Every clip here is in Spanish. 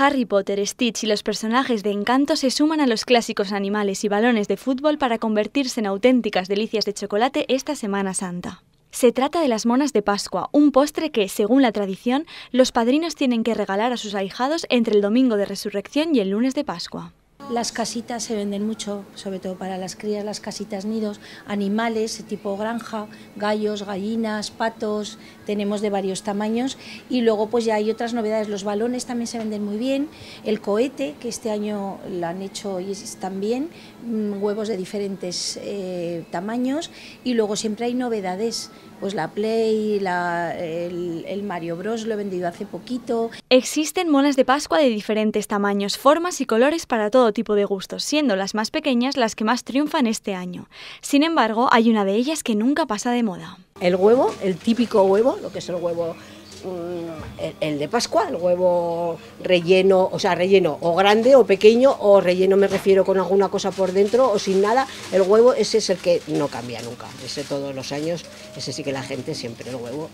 Harry Potter, Stitch y los personajes de Encanto se suman a los clásicos animales y balones de fútbol para convertirse en auténticas delicias de chocolate esta Semana Santa. Se trata de las monas de Pascua, un postre que, según la tradición, los padrinos tienen que regalar a sus ahijados entre el domingo de Resurrección y el lunes de Pascua. Las casitas se venden mucho, sobre todo para las crías, las casitas nidos, animales tipo granja, gallos, gallinas, patos, tenemos de varios tamaños y luego pues ya hay otras novedades, los balones también se venden muy bien, el cohete que este año lo han hecho y están bien, mm, huevos de diferentes eh, tamaños y luego siempre hay novedades, pues la Play, el, el Mario Bros lo he vendido hace poquito. Existen monas de Pascua de diferentes tamaños, formas y colores para todo tipo de gustos, siendo las más pequeñas las que más triunfan este año. Sin embargo, hay una de ellas que nunca pasa de moda. El huevo, el típico huevo, lo que es el huevo mm, el, de Pascua, el huevo relleno, o sea, relleno o grande o pequeño, o relleno me refiero con alguna cosa por dentro o sin nada, el huevo ese es el que no cambia nunca, ese todos los años, ese sí que la gente siempre el huevo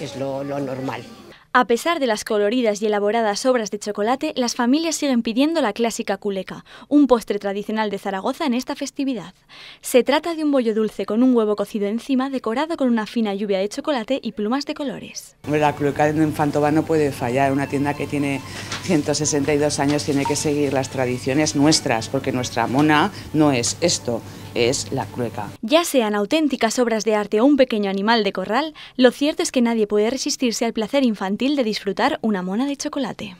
es, lo normal. A pesar de las coloridas y elaboradas obras de chocolate, las familias siguen pidiendo la clásica culeca, un postre tradicional de Zaragoza en esta festividad. Se trata de un bollo dulce con un huevo cocido encima, decorado con una fina lluvia de chocolate y plumas de colores. La culeca en Infantoba no puede fallar, una tienda que tiene 162 años tiene que seguir las tradiciones nuestras, porque nuestra mona no es esto, es la crueca". Ya sean auténticas obras de arte o un pequeño animal de corral, lo cierto es que nadie puede resistirse al placer infantil de disfrutar una mona de chocolate.